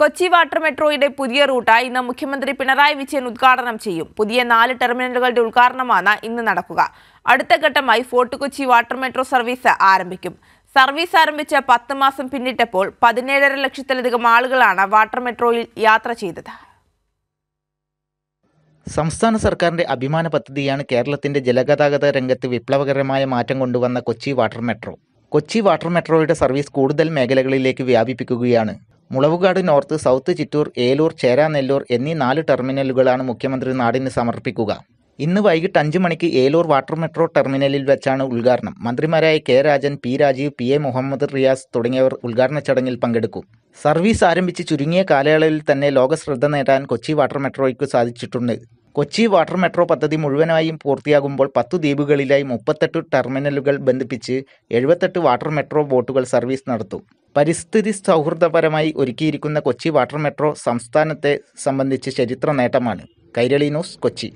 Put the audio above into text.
Kochi water മെട്രോയുടെ പുതിയ റൂട്ടായി ഇന്ന് മുഖ്യമന്ത്രി പിണറായി വിജയൻ ഉദ്ഘാടനം ചെയ്യും പുതിയ നാല് ടെർമിനലുകളുടെ ഉദ്ഘാടനമാണ് ഇന്ന് നടക്കുക അടുത്ത ഘട്ടമായി Fort Kochi water metro service ആരംഭിക്കും സർവീസ് ആരംഭിച്ച പത്ത് മാസം പിന്നിട്ടപ്പോൾ പതിനേഴര ലക്ഷത്തിലധികം ആളുകളാണ് വാട്ടർ മെട്രോയിൽ യാത്ര ചെയ്തത് സംസ്ഥാന സർക്കാരിന്റെ അഭിമാന പദ്ധതിയാണ് കേരളത്തിന്റെ ജലഗതാഗത രംഗത്ത് വിപ്ലവകരമായ മാറ്റം കൊണ്ടുവന്ന Kochi water metro Kochi water മെട്രോയുടെ സർവീസ് കൂടുതൽ മേഖലകളിലേക്ക് വ്യാപിപ്പിക്കുകയാണ് മുളവുകാട് നോർത്ത് സൗത്ത് ചിറ്റൂർ ഏലൂർ ചേരാനെല്ലൂർ എന്നീ നാല് ടെർമിനലുകളാണ് മുഖ്യമന്ത്രി നാടിന് സമർപ്പിക്കുക ഇന്ന് വൈകിട്ട് അഞ്ച് മണിക്ക് ഏലൂർ വാട്ടർ മെട്രോ ടെർമിനലിൽ വെച്ചാണ് ഉദ്ഘാടനം മന്ത്രിമാരായ K Rajan P Rajeev P A Muhammad Riyas തുടങ്ങിയവർ ഉദ്ഘാടന ചടങ്ങിൽ പങ്കെടുക്കും സർവീസ് ആരംഭിച്ച് ചുരുങ്ങിയ കാലയളവിൽ തന്നെ ലോക ശ്രദ്ധ നേടാൻ കൊച്ചി വാട്ടർ മെട്രോയ്ക്ക് സാധിച്ചിട്ടുണ്ട് കൊച്ചി വാട്ടർ മെട്രോ പദ്ധതി മുഴുവനായും പൂർത്തിയാകുമ്പോൾ പത്ത് ദ്വീപുകളിലായി മുപ്പത്തെട്ട് ടെർമിനലുകൾ ബന്ധിപ്പിച്ച് എഴുപത്തെട്ട് വാട്ടർ മെട്രോ ബോട്ടുകൾ സർവീസ് നടത്തും പരിസ്ഥിതി സൗഹൃദപരമായി ഒരുക്കിയിരിക്കുന്ന കൊച്ചി വാട്ടർ മെട്രോ സംസ്ഥാനത്തെ സംബന്ധിച്ച് ചരിത്ര നേട്ടമാണ് കൈരളി ന്യൂസ് കൊച്ചി